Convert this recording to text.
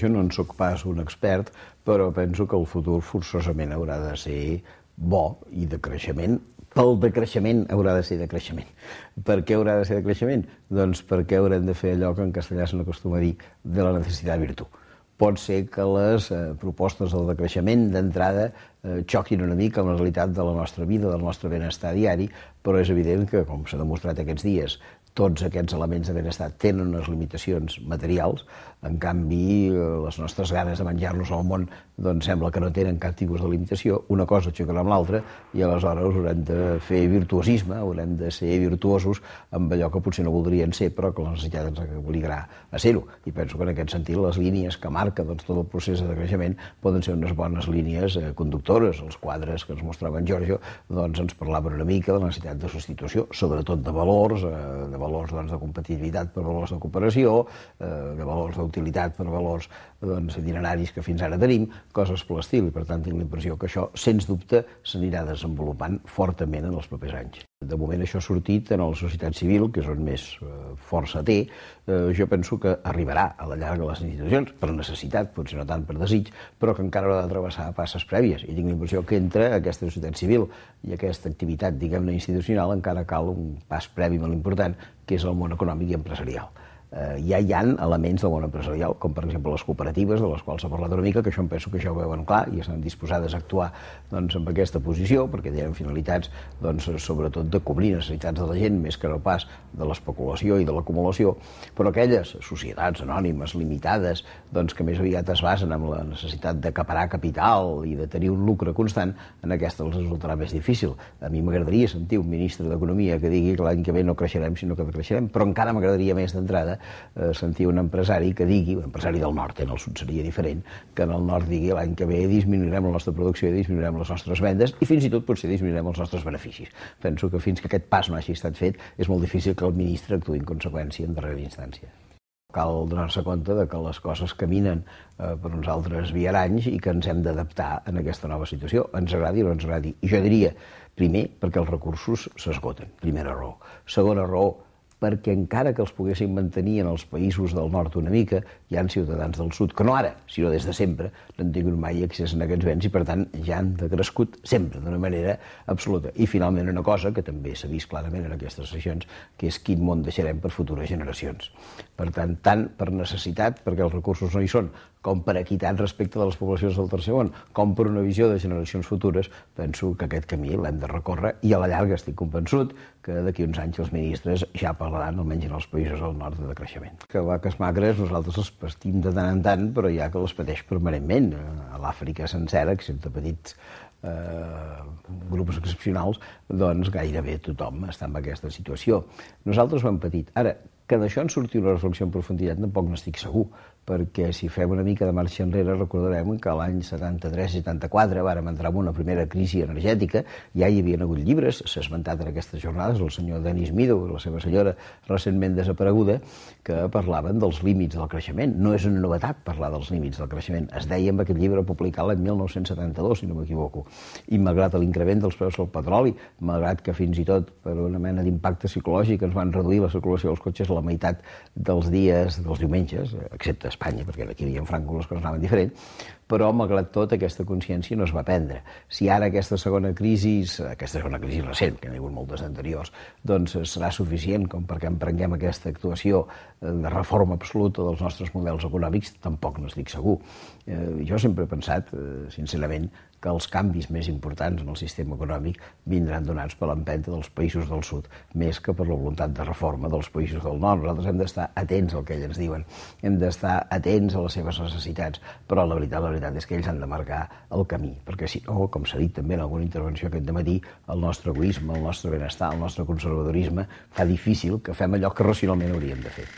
Jo no en sóc pas un expert, però penso que el futur forçosament haurà de ser bo i de creixement pel decreixement haurà de ser de creixement. Per què haurà de ser de creixement? Doncs perquè haurem de fer allò que en castellà se n'acostuma a dir de la necessitat de virtut. Pot ser que les eh, propostes del decreixement d'entrada eh, xoquin una mica amb la realitat de la nostra vida, del nostre benestar diari, però és evident que, com s'ha demostrat aquests dies, tots aquests elements de benestar tenen unes limitacions materials, en canvi eh, les nostres ganes de menjar-nos al món doncs sembla que no tenen cap tipus de limitació, una cosa xocarà amb l'altra i aleshores haurem de fer virtuosisme, haurem de ser virtuosos amb allò que potser no voldrien ser però que la necessitat ens obligarà a ser-ho. I penso que en aquest sentit les línies que marca doncs, tot el procés de creixement poden ser unes bones línies eh, conductores. Els quadres que ens mostrava en Giorgio doncs, ens parlaven una mica de la necessitat de substitució, sobretot de valors, eh, de valors valors doncs, de competitivitat per valors de cooperació, eh, de valors d'utilitat per valors doncs, itineraris que fins ara tenim, coses per l'estil, i per tant tinc la impressió que això, sens dubte, s'anirà desenvolupant fortament en els propers anys. De moment això ha sortit en la societat civil, que és on més eh, força té. Eh, jo penso que arribarà a la llarga a les institucions, per necessitat, potser no tant per desig, però que encara haurà de travessar passes prèvies. I tinc la impressió que entre aquesta societat civil i aquesta activitat, diguem-ne, institucional, encara cal un pas previ molt important, que és el món econòmic i empresarial eh, ja hi ha elements del món empresarial, com per exemple les cooperatives, de les quals s'ha parlat una mica, que això em penso que ja ho veuen clar i estan disposades a actuar doncs, amb aquesta posició, perquè tenen finalitats doncs, sobretot de cobrir necessitats de la gent, més que no pas de l'especulació i de l'acumulació, però aquelles societats anònimes, limitades, doncs, que més aviat es basen en la necessitat d'acaparar capital i de tenir un lucre constant, en aquesta els resultarà més difícil. A mi m'agradaria sentir un ministre d'Economia que digui que l'any que ve no creixerem, sinó que creixerem, però encara m'agradaria més d'entrada Eh, sentir un empresari que digui, un empresari del nord, eh, en el sud seria diferent, que en el nord digui l'any que ve disminuirem la nostra producció i disminuirem les nostres vendes i fins i tot potser disminuirem els nostres beneficis. Penso que fins que aquest pas no hagi estat fet és molt difícil que el ministre actuï en conseqüència en darrera instància cal donar-se compte de que les coses caminen eh, per uns altres viaranys i que ens hem d'adaptar en aquesta nova situació, ens agradi o no ens agradi. I jo diria, primer, perquè els recursos s'esgoten, primera raó. Segona raó, perquè encara que els poguessin mantenir en els països del nord una mica, hi han ciutadans del sud que no ara, sinó des de sempre, no han tingut mai accés a aquests béns i, per tant, ja han decrescut sempre d'una manera absoluta. I, finalment, una cosa que també s'ha vist clarament en aquestes sessions, que és quin món deixarem per futures generacions. Per tant, tant per necessitat, perquè els recursos no hi són, com per equitat respecte de les poblacions del tercer món, com per una visió de generacions futures, penso que aquest camí l'hem de recórrer i a la llarga estic convençut que d'aquí uns anys els ministres ja pel tolerant, almenys en els països del nord, de creixement. Que vaques magres nosaltres les patim de tant en tant, però hi ha que les pateix permanentment. Eh, a l'Àfrica sencera, excepte petits eh, grups excepcionals, doncs gairebé tothom està en aquesta situació. Nosaltres ho hem patit. Ara, que d'això en surti una reflexió en profunditat, tampoc n'estic segur, perquè si fem una mica de marxa enrere recordarem que l'any 73-74 vàrem entrar en una primera crisi energètica, ja hi havia hagut llibres, s'ha esmentat en aquestes jornades el senyor Denis Mido, la seva senyora recentment desapareguda, que parlaven dels límits del creixement. No és una novetat parlar dels límits del creixement, es deia en aquest llibre publicat l'any 1972, si no m'equivoco, i malgrat l'increment dels preus del petroli, malgrat que fins i tot per una mena d'impacte psicològic ens van reduir la circulació dels cotxes a la meitat dels dies dels diumenges, excepte Espanya, perquè aquí havia en Franco les coses anaven diferent, però malgrat tot aquesta consciència no es va prendre. Si ara aquesta segona crisi, aquesta segona crisi recent, que n'hi ha hagut moltes anteriors, doncs serà suficient com perquè emprenguem aquesta actuació de reforma absoluta dels nostres models econòmics, tampoc no estic segur. Eh, jo sempre he pensat, eh, sincerament, que els canvis més importants en el sistema econòmic vindran donats per l'empenta dels països del sud, més que per la voluntat de reforma dels països del nord. Nosaltres hem d'estar atents al que ells ens diuen, hem d'estar atents a les seves necessitats, però la veritat, la veritat és que ells han de marcar el camí, perquè si no, com s'ha dit també en alguna intervenció aquest matí, el nostre egoisme, el nostre benestar, el nostre conservadorisme fa difícil que fem allò que racionalment hauríem de fer.